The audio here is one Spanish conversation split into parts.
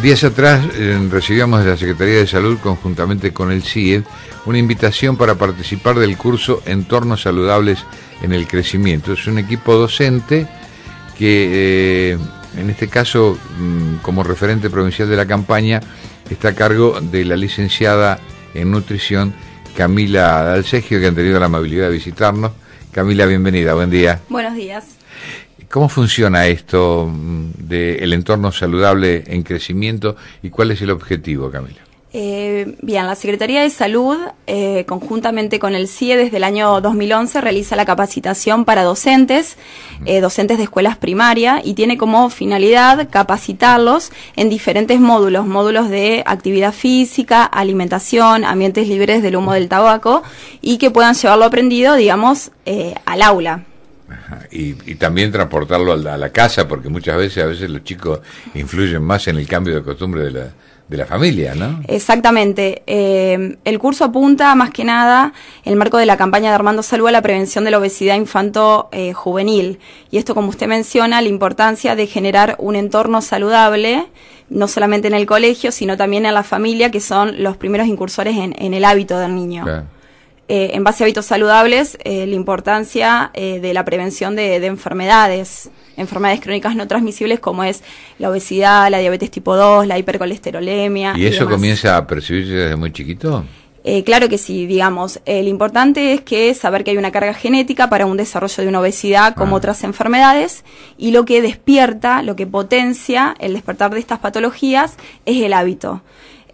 Días atrás eh, recibíamos de la Secretaría de Salud, conjuntamente con el CIE, una invitación para participar del curso Entornos Saludables en el Crecimiento. Es un equipo docente que, eh, en este caso, mm, como referente provincial de la campaña, está a cargo de la licenciada en nutrición Camila Dalsegio, que han tenido la amabilidad de visitarnos. Camila, bienvenida, buen día. Buenos días. ¿Cómo funciona esto mm, del entorno saludable en crecimiento y cuál es el objetivo, Camila? Eh, bien, la Secretaría de Salud, eh, conjuntamente con el CIE, desde el año 2011 realiza la capacitación para docentes, eh, docentes de escuelas primarias, y tiene como finalidad capacitarlos en diferentes módulos, módulos de actividad física, alimentación, ambientes libres del humo del tabaco, y que puedan llevarlo aprendido, digamos, al aula. Y, también transportarlo a la, casa, porque muchas veces, a veces los chicos influyen más en el cambio de costumbre de la, de la familia, ¿no? Exactamente. Eh, el curso apunta más que nada en el marco de la campaña de Armando Salud a la prevención de la obesidad infanto-juvenil. y esto, como usted menciona, la importancia de generar un entorno saludable, no solamente en el colegio, sino también en la familia, que son los primeros incursores en, en el hábito del niño. Eh, en base a hábitos saludables eh, la importancia eh, de la prevención de, enfermedades, enfermedades crónicas no transmisibles como es la obesidad, la diabetes tipo 2, la hipercolesterolemia. ¿Y eso comienza a percibirse desde muy chiquito? claro que sí, digamos. lo importante es que saber que hay una carga genética para un desarrollo de una obesidad como ah. otras enfermedades y lo que despierta, lo que potencia el despertar de estas patologías es el hábito.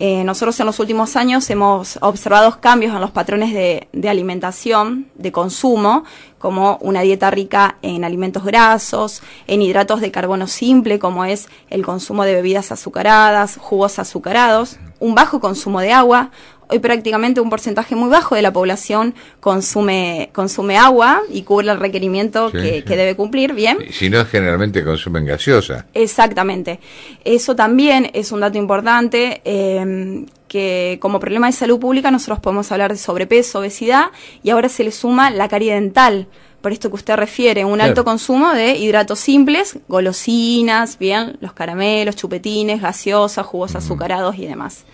Eh, nosotros en los últimos años hemos observado cambios en los patrones de, de, alimentación, de consumo, como una dieta rica en alimentos grasos, en hidratos de carbono simple, como es el consumo de bebidas azucaradas, jugos azucarados, un bajo consumo de agua, Hoy prácticamente un porcentaje muy bajo de la población consume, consume agua y cubre el requerimiento que, debe cumplir, ¿bien? Si no, generalmente consumen gaseosa. Exactamente. Eso también es un dato importante. Em, que como problema de salud pública nosotros podemos hablar de sobrepeso, obesidad y ahora se le suma la carie dental por esto que usted refiere, un alto consumo de hidratos simples, golosinas, bien, los caramelos, chupetines, gaseosas, jugos mm. azucarados y demás.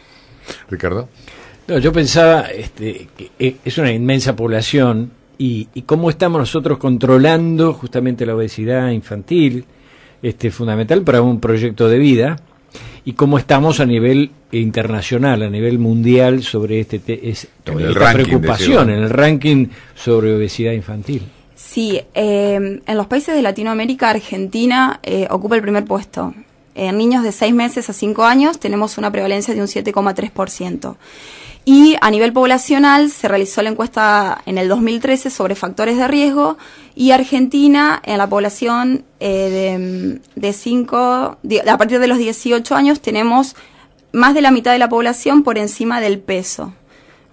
Ricardo yo pensaba, este, que eh, es una inmensa población y, cómo estamos nosotros controlando justamente la obesidad infantil, este, fundamental para un proyecto de vida, y cómo estamos a nivel internacional, a nivel mundial sobre este es, esta preocupación, en el ranking sobre obesidad infantil. Sí, eh, en los países de Latinoamérica, Argentina eh, ocupa el primer puesto. En niños de 6 meses a 5 años tenemos una prevalencia de un 7,3%. Y a nivel poblacional se realizó la encuesta en el 2013 sobre factores de riesgo y Argentina en la población eh, de 5, a partir de los 18 años tenemos más de la mitad de la población por encima del peso.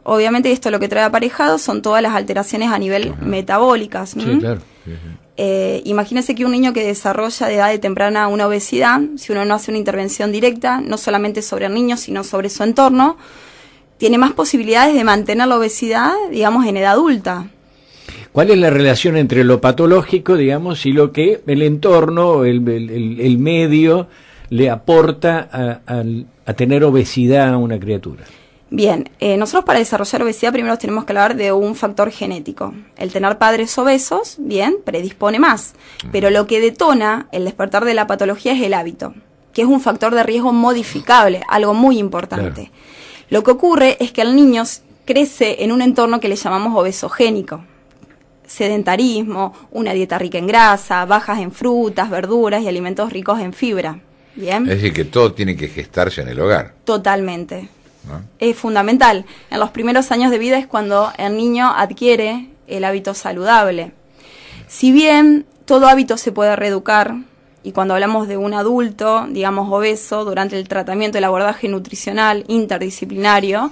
Obviamente esto lo que trae aparejado son todas las alteraciones a nivel metabólicas. ¿no? Sí, claro. Eh, imagínense que un niño que desarrolla de edad temprana una obesidad, si uno no hace una intervención directa, no solamente sobre el niño, sino sobre su entorno, tiene más posibilidades de mantener la obesidad, digamos, en edad adulta. ¿Cuál es la relación entre lo patológico, digamos, y lo que el entorno, el, medio, le aporta a, tener obesidad a una criatura? Bien, eh, nosotros para desarrollar obesidad primero tenemos que hablar de un factor genético. El tener padres obesos, bien, predispone más, pero lo que detona el despertar de la patología es el hábito, que es un factor de riesgo modificable, algo muy importante. Lo que ocurre es que el niño crece en un entorno que le llamamos obesogénico. Sedentarismo, una dieta rica en grasa, bajas en frutas, verduras y alimentos ricos en fibra. ¿Bien? Es decir, que todo tiene que gestarse en el hogar. Totalmente. Es fundamental. En los primeros años de vida es cuando el niño adquiere el hábito saludable. Si bien todo hábito se puede reeducar, y cuando hablamos de un adulto, digamos obeso, durante el tratamiento el abordaje nutricional interdisciplinario,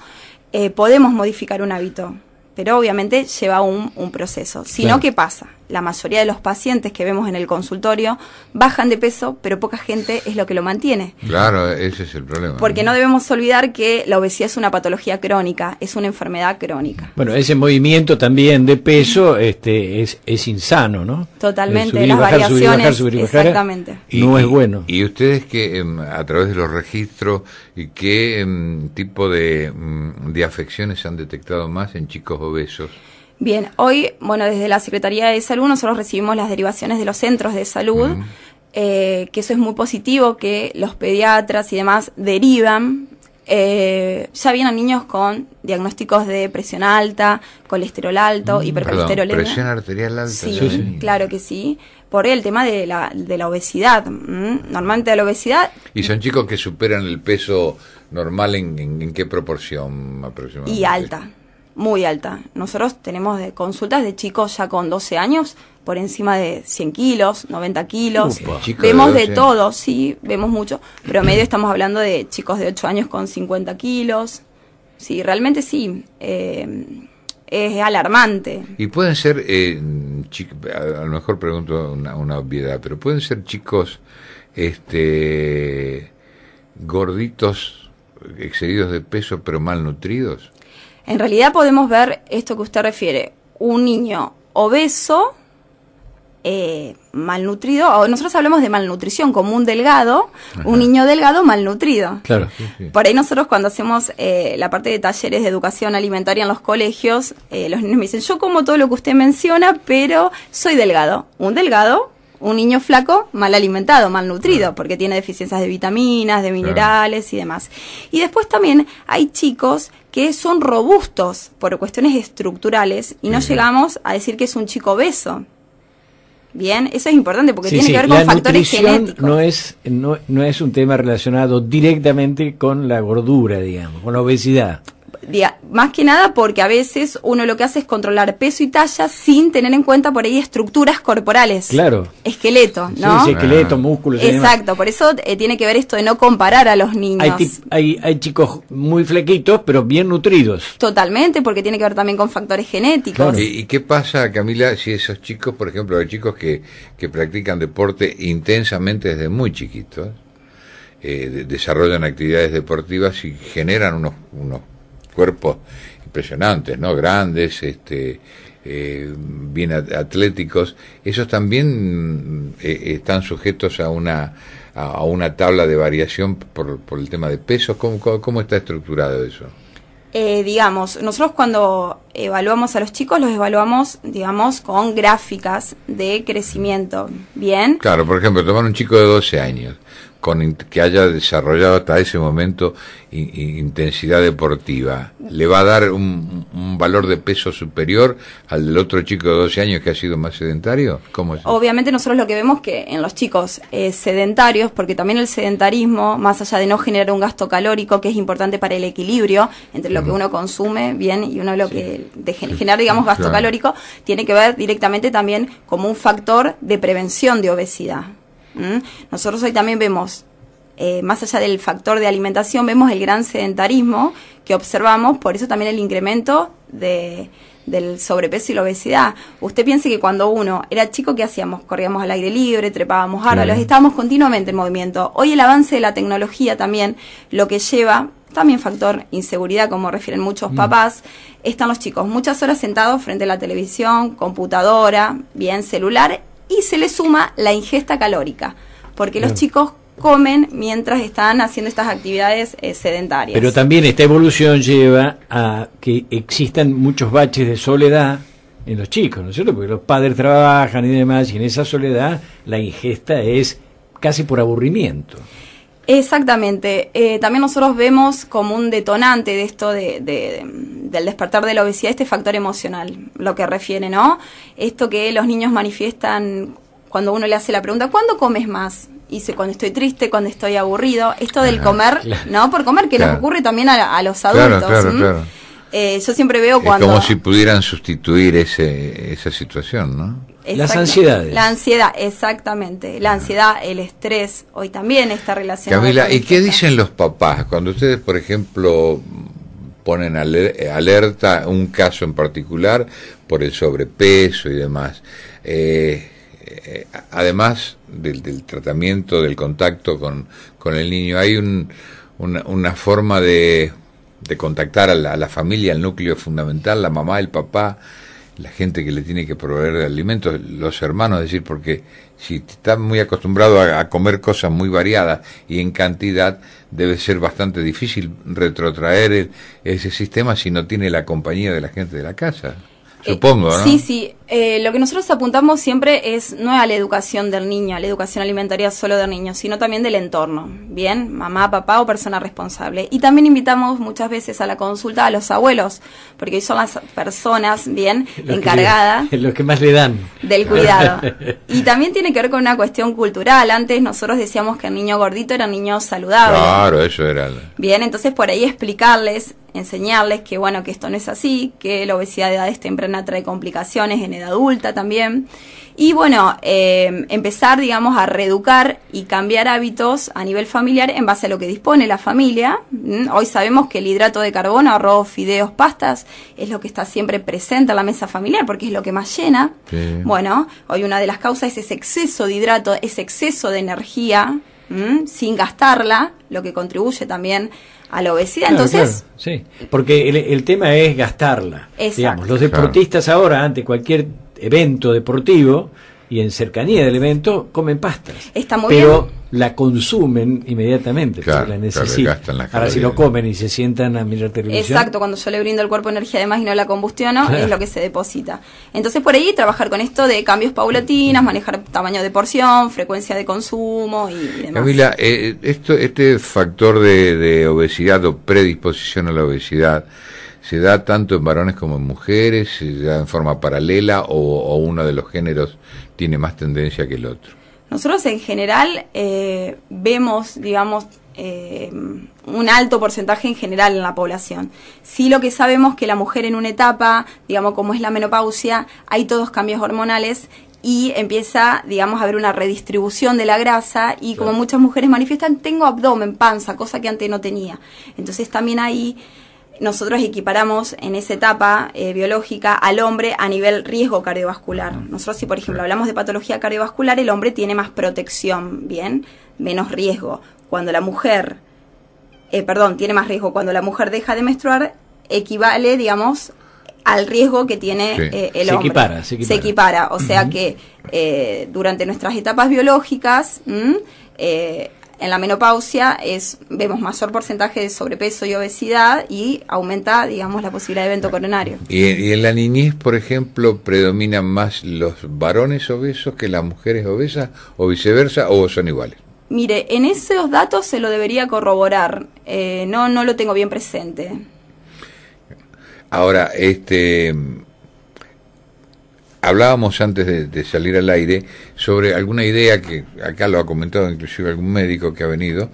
eh, podemos modificar un hábito, pero obviamente lleva un, proceso. Si no, ¿qué pasa? la mayoría de los pacientes que vemos en el consultorio bajan de peso, pero poca gente es lo que lo mantiene. Claro, ese es el problema. Porque no debemos olvidar que la obesidad es una patología crónica, es una enfermedad crónica. Bueno, ese movimiento también de peso este, es, es insano, ¿no? Totalmente, las variaciones. exactamente. no es bueno. Y, ustedes que em, a través de los registros, ¿qué em, tipo de, mm, afecciones se han detectado más en chicos obesos? Bien, hoy, bueno, desde la Secretaría de Salud nosotros recibimos las derivaciones de los centros de salud, eh, que eso es muy positivo, que los pediatras y demás derivan. Eh, ya vienen niños con diagnósticos de presión alta, colesterol alto, mm, hipercolesterol. presión arterial alta. Sí, claro que sí. Por el tema de la, obesidad. Mm, normalmente la obesidad... Y son chicos que superan el peso normal en qué proporción aproximadamente. Y alta muy alta. Nosotros tenemos de consultas de chicos ya con 12 años por encima de 100 kilos, 90 kilos. vemos de, todo, sí, vemos mucho. medio estamos hablando de chicos de 8 años con 50 kilos. Sí, realmente sí. Eh, es alarmante. Y pueden ser, eh, a, lo mejor pregunto una, obviedad, pero pueden ser chicos este gorditos excedidos de peso pero malnutridos? En realidad podemos ver esto que usted refiere, un niño obeso, eh, malnutrido, o nosotros hablamos de malnutrición como un delgado, un niño delgado malnutrido. Claro. Por ahí nosotros cuando hacemos eh, la parte de talleres de educación alimentaria en los colegios, eh, los niños me dicen, yo como todo lo que usted menciona, pero soy delgado. Un delgado un niño flaco mal alimentado, mal nutrido, porque tiene deficiencias de vitaminas, de minerales y demás. Y después también hay chicos que son robustos por cuestiones estructurales y no llegamos a decir que es un chico obeso. Bien, eso es importante porque tiene que ver con factores genéticos. No es, no es un tema relacionado directamente con la gordura, digamos, con la obesidad más que nada porque a veces uno lo que hace es controlar peso y talla sin tener en cuenta por ahí estructuras corporales. Claro. Esqueleto, ¿no? Sí, esqueleto, ah. músculos. Exacto, por eso eh, tiene que ver esto de no comparar a los niños. Hay, hay, chicos muy flequitos, pero bien nutridos. Totalmente, porque tiene que ver también con factores genéticos. ¿Y, qué pasa, Camila, si esos chicos, por ejemplo, hay chicos que, que practican deporte intensamente desde muy chiquitos? Eh, desarrollan actividades deportivas y generan unos, unos cuerpos impresionantes, ¿no? Grandes, este, eh, bien atléticos, esos también mm, eh, están sujetos a una, a, una tabla de variación por, por el tema de pesos. ¿Cómo, cómo, está estructurado eso? Eh, digamos, nosotros cuando evaluamos a los chicos los evaluamos, digamos, con gráficas de crecimiento. ¿Bien? Claro, por ejemplo, tomar un chico de 12 años con que haya desarrollado hasta ese momento intensidad deportiva. Le va a dar un, valor de peso superior al del otro chico de 12 años que ha sido más sedentario. Obviamente nosotros lo que vemos que en los chicos eh, sedentarios, porque también el sedentarismo, más allá de no generar un gasto calórico, que es importante para el equilibrio entre lo que uno consume bien y uno lo que de generar, digamos, gasto calórico, tiene que ver directamente también como un factor de prevención de obesidad. Nosotros hoy también vemos, eh, más allá del factor de alimentación, vemos el gran sedentarismo que observamos, por eso también el incremento del sobrepeso y la obesidad. Usted piense que cuando uno era chico, ¿qué hacíamos? Corríamos al aire libre, trepábamos árboles, estábamos continuamente en movimiento. Hoy el avance de la tecnología también lo que lleva también factor inseguridad, como refieren muchos mm. papás, están los chicos muchas horas sentados frente a la televisión, computadora, bien celular y se le suma la ingesta calórica, porque los chicos comen mientras están haciendo estas actividades eh, sedentarias. Pero también esta evolución lleva a que existan muchos baches de soledad en los chicos, ¿no es cierto? Porque los padres trabajan y demás, y en esa soledad la ingesta es casi por aburrimiento. Exactamente. Eh, también nosotros vemos como un detonante de esto del despertar de la obesidad este factor emocional, lo que refiere, ¿no? Esto que los niños manifiestan cuando uno le hace la pregunta, ¿cuándo comes más? dice, cuando estoy triste, cuando estoy aburrido. Esto del ah, comer, ¿no? Por comer, que le ocurre también a, los adultos. Claro, claro, eh, yo siempre veo cuando... como si pudieran sustituir esa situación, ¿no? Las ansiedades. La ansiedad, exactamente. La ansiedad, el estrés, hoy también está relacionado. Camila, ¿y qué dicen los papás cuando ustedes, por ejemplo, ponen eh, alerta un caso en particular por el sobrepeso y demás? Eh, eh, además del, tratamiento, del contacto con, el niño, hay una, forma de, contactar a la, a la familia, al núcleo fundamental, la mamá, el papá la gente que le tiene que proveer de alimentos, los hermanos, es decir, porque si está muy acostumbrado a, comer cosas muy variadas y en cantidad, debe ser bastante difícil retrotraer ese sistema si no tiene la compañía de la gente de la casa. Eh, Supongo, ¿no? Sí, sí. Eh, lo que nosotros apuntamos siempre es no a la educación del niño, a la educación alimentaria solo del niño, sino también del entorno. Bien, mamá, papá o persona responsable. Y también invitamos muchas veces a la consulta a los abuelos, porque hoy son las personas, bien, encargadas. los que más le dan. Del cuidado. y también tiene que ver con una cuestión cultural. Antes nosotros decíamos que el niño gordito era un niño saludable. Claro, eso era. Bien, entonces por ahí explicarles enseñarles que bueno, que esto no es así, que la obesidad de edades tempranas trae complicaciones en edad adulta también. Y bueno, em, empezar, digamos, a reeducar y cambiar hábitos a nivel familiar en base a lo que dispone la familia. Hoy sabemos que el hidrato de carbono, arroz, fideos, pastas, es lo que está siempre presente a la mesa familiar porque es lo que más llena. Bueno, hoy una de las causas es ese exceso de hidrato, ese exceso de energía sin gastarla, lo que contribuye también a la obesidad. Entonces, sí, porque el, tema es gastarla. Digamos, los deportistas ahora, ante cualquier evento deportivo, y en cercanía del evento comen pastas. pero la consumen inmediatamente, porque la necesitan. Ahora, si lo comen y se sientan a mirar televisión. Exacto, cuando yo le brindo al cuerpo energía además y no la combustiono, es lo que se deposita. Entonces, por ahí trabajar con esto de cambios paulatinas, manejar tamaño de porción, frecuencia de consumo y demás. Camila, eh, esto, este factor de obesidad o predisposición a la obesidad se da tanto en varones como en mujeres, se da en forma paralela o, uno de los géneros tiene más tendencia que el otro? Nosotros en general eh, vemos, digamos, eh, un alto porcentaje en general en la población. Sí lo que sabemos que la mujer en una etapa, digamos como es la menopausia, hay todos cambios hormonales y empieza, digamos, a haber una redistribución de la grasa y como muchas mujeres manifiestan, tengo abdomen, panza, cosa que antes no tenía. Entonces también ahí nosotros equiparamos en esa etapa eh, biológica al hombre a nivel riesgo cardiovascular. Nosotros si, por ejemplo, hablamos de patología cardiovascular, el hombre tiene más protección, ¿bien? Menos riesgo. Cuando la mujer, eh, perdón, tiene más riesgo, cuando la mujer deja de menstruar, equivale, digamos, al riesgo que tiene eh, el hombre. se, equipara. se equipara. O sea que durante nuestras etapas biológicas, en la menopausia es, vemos mayor porcentaje de sobrepeso y obesidad y aumenta, digamos, la posibilidad de evento coronario. ¿Y, en la niñez, por ejemplo, predominan más los varones obesos que las mujeres obesas o viceversa o son iguales? Mire, en esos datos se lo debería corroborar. Eh, no, no lo tengo bien presente. Ahora, este, hablábamos antes de, salir al aire sobre alguna idea que acá lo ha comentado inclusive algún médico que ha venido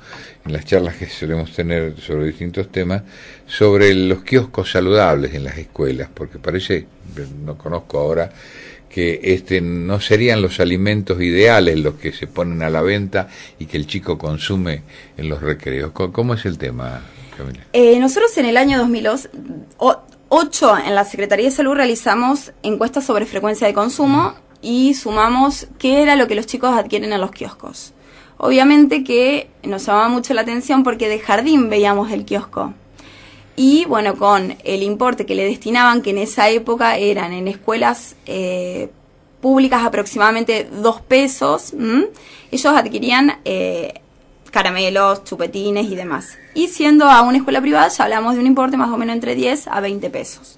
en las charlas que solemos tener sobre distintos temas, sobre los kioscos saludables en las escuelas, porque parece, no conozco ahora, que este no serían los alimentos ideales los que se ponen a la venta y que el chico consume en los recreos. ¿Cómo es el tema? Camila? Eh, nosotros en el año 2002 8 en la Secretaría de Salud realizamos encuestas sobre frecuencia de consumo y sumamos qué era lo que los chicos adquieren en los kioscos. Obviamente que nos llamaba mucho la atención porque de jardín veíamos el kiosco. Y bueno, con el importe que le destinaban, que en esa época eran en escuelas eh, públicas aproximadamente dos pesos, ellos adquirían eh, caramelos, chupetines y demás. Y siendo a una escuela privada, ya hablamos de un importe más o menos entre 10 a 20 pesos.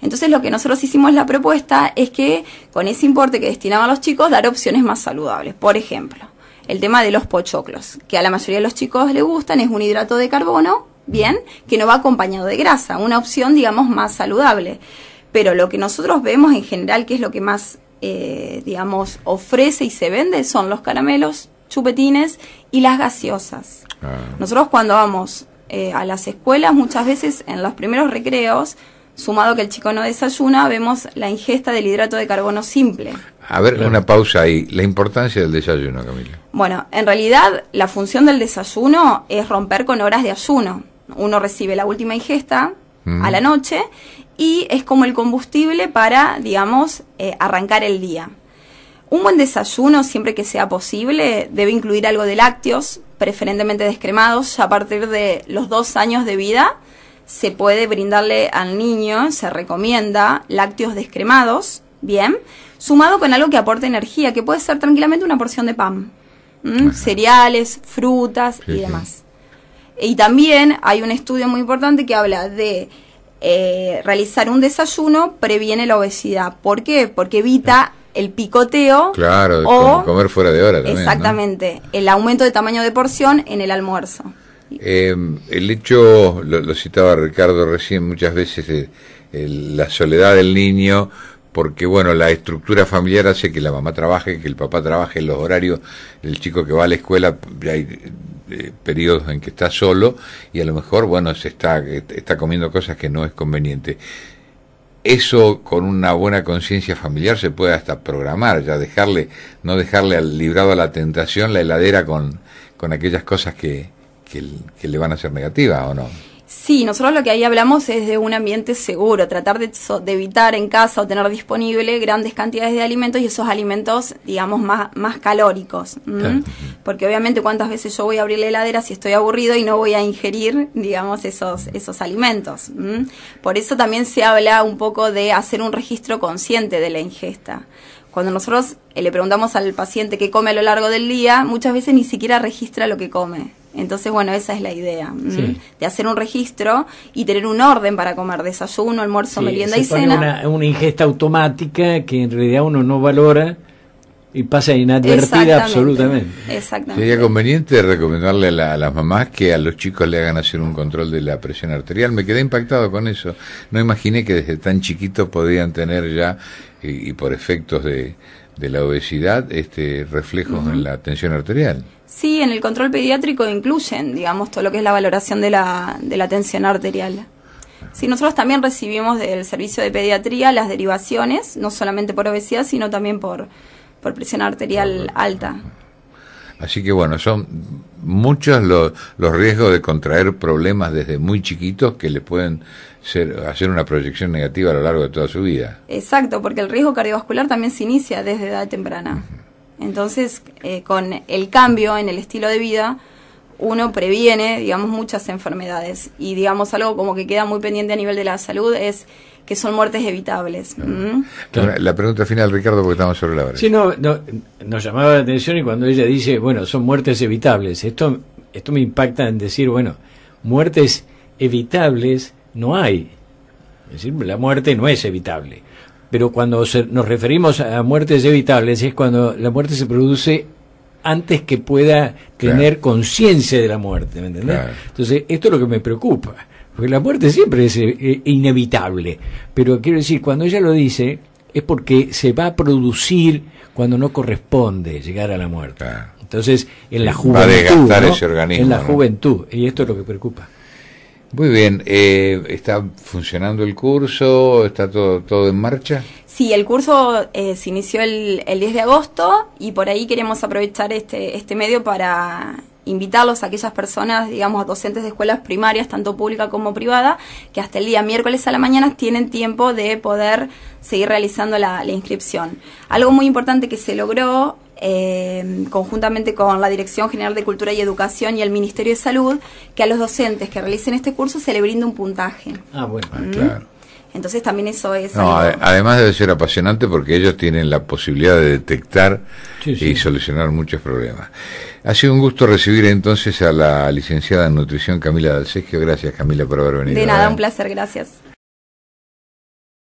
Entonces lo que nosotros hicimos la propuesta es que con ese importe que destinaban los chicos dar opciones más saludables. Por ejemplo, el tema de los pochoclos, que a la mayoría de los chicos le gustan, es un hidrato de carbono, bien, que no va acompañado de grasa, una opción digamos más saludable. Pero lo que nosotros vemos en general, que es lo que más, eh, digamos, ofrece y se vende, son los caramelos, chupetines y las gaseosas. Ah. Nosotros cuando vamos eh, a las escuelas, muchas veces en los primeros recreos, sumado que el chico no desayuna, vemos la ingesta del hidrato de carbono simple. A ver, una pausa ahí. La importancia del desayuno, Camila. Bueno, en realidad la función del desayuno es romper con horas de ayuno. Uno recibe la última ingesta mm. a la noche y es como el combustible para, digamos, eh, arrancar el día. Un buen desayuno, siempre que sea posible, debe incluir algo de lácteos, preferentemente descremados. a partir de los dos años de vida se puede brindarle al niño, se recomienda, lácteos descremados, bien, sumado con algo que aporte energía, que puede ser tranquilamente una porción de pan, cereales, frutas y demás. Y también hay un estudio muy importante que habla de eh, realizar un desayuno previene la obesidad. ¿Por qué? Porque evita el picoteo. Claro, o, comer fuera de hora también. Exactamente, el aumento de tamaño de porción en el almuerzo. Em, el hecho, lo, citaba Ricardo recién muchas veces, la soledad del niño, porque bueno, la estructura familiar hace que la mamá trabaje, que el papá trabaje en los horarios, el chico que va a la escuela, hay eh, periodos en que está solo y a lo mejor, bueno, se está, eh, está comiendo cosas que no es conveniente eso con una buena conciencia familiar se puede hasta programar, ya dejarle, no dejarle al librado a la tentación la heladera con, con aquellas cosas que, que, que le van a ser negativas o no. Sí, nosotros lo que ahí hablamos es de un ambiente seguro, tratar de, evitar en casa o tener disponible grandes cantidades de alimentos y esos alimentos, digamos, más, más calóricos. Porque obviamente cuántas veces yo voy a abrir la heladera si estoy aburrido y no voy a ingerir, digamos, esos, esos alimentos. Por eso también se habla un poco de hacer un registro consciente de la ingesta cuando nosotros eh, le preguntamos al paciente qué come a lo largo del día, muchas veces ni siquiera registra lo que come. Entonces, bueno, esa es la idea, mm, de hacer un registro y tener un orden para comer desayuno, almuerzo, merienda y cena. Una, una ingesta automática que en realidad uno no valora y pasa inadvertida absolutamente. Exactamente. Sería conveniente recomendarle a, las mamás que a los chicos le hagan hacer un control de la presión arterial. Me quedé impactado con eso. No imaginé que desde tan chiquitos podían tener ya, y, por efectos de, la obesidad, este reflejos en la tensión arterial. Sí, en el control pediátrico incluyen, digamos, todo lo que es la valoración de la, de la tensión arterial. Sí, nosotros también recibimos del servicio de pediatría las derivaciones, no solamente por obesidad, sino también por, presión arterial alta. Así que bueno, son muchos los, los riesgos de contraer problemas desde muy chiquitos que le pueden hacer una proyección negativa a lo largo de toda su vida. Exacto, porque el riesgo cardiovascular también se inicia desde edad temprana. Entonces, eh, con el cambio en el estilo de vida, uno previene, digamos, muchas enfermedades. Y, digamos, algo como que queda muy pendiente a nivel de la salud es que son muertes evitables. Mm. La pregunta final, Ricardo, porque estamos sobre la Sí, no, no, nos llamaba la atención y cuando ella dice, bueno, son muertes evitables, esto, esto me impacta en decir, bueno, muertes evitables no hay. Es decir, la muerte no es evitable pero cuando nos referimos a muertes evitables es cuando la muerte se produce antes que pueda tener conciencia de la muerte, ¿me entendés? Entonces, esto es lo que me preocupa, porque la muerte siempre es eh, inevitable, pero quiero decir, cuando ella lo dice, es porque se va a producir cuando no corresponde llegar a la muerte. Entonces, en la juventud, va a ¿no? ese organismo, en la juventud, y esto es lo que preocupa. Muy bien, eh, ¿está funcionando el curso? ¿Está todo, todo en marcha? Sí, el curso eh, se inició el, 10 de agosto y por ahí queremos aprovechar este, este medio para invitarlos a aquellas personas, digamos, docentes de escuelas primarias, tanto pública como privada, que hasta el día miércoles a la mañana tienen tiempo de poder seguir realizando la inscripción. Algo muy importante que se logró Em, conjuntamente con la Dirección General de Cultura y Educación y el Ministerio de Salud, que a los docentes que realicen este curso se le brinda un puntaje. Ah, bueno, mm. claro. Entonces también eso es... además debe ser apasionante porque ellos tienen la posibilidad de detectar y solucionar muchos problemas. Ha sido un gusto recibir entonces a la licenciada en nutrición Camila Dalsegio. Gracias Camila por haber venido. De nada, un placer, gracias.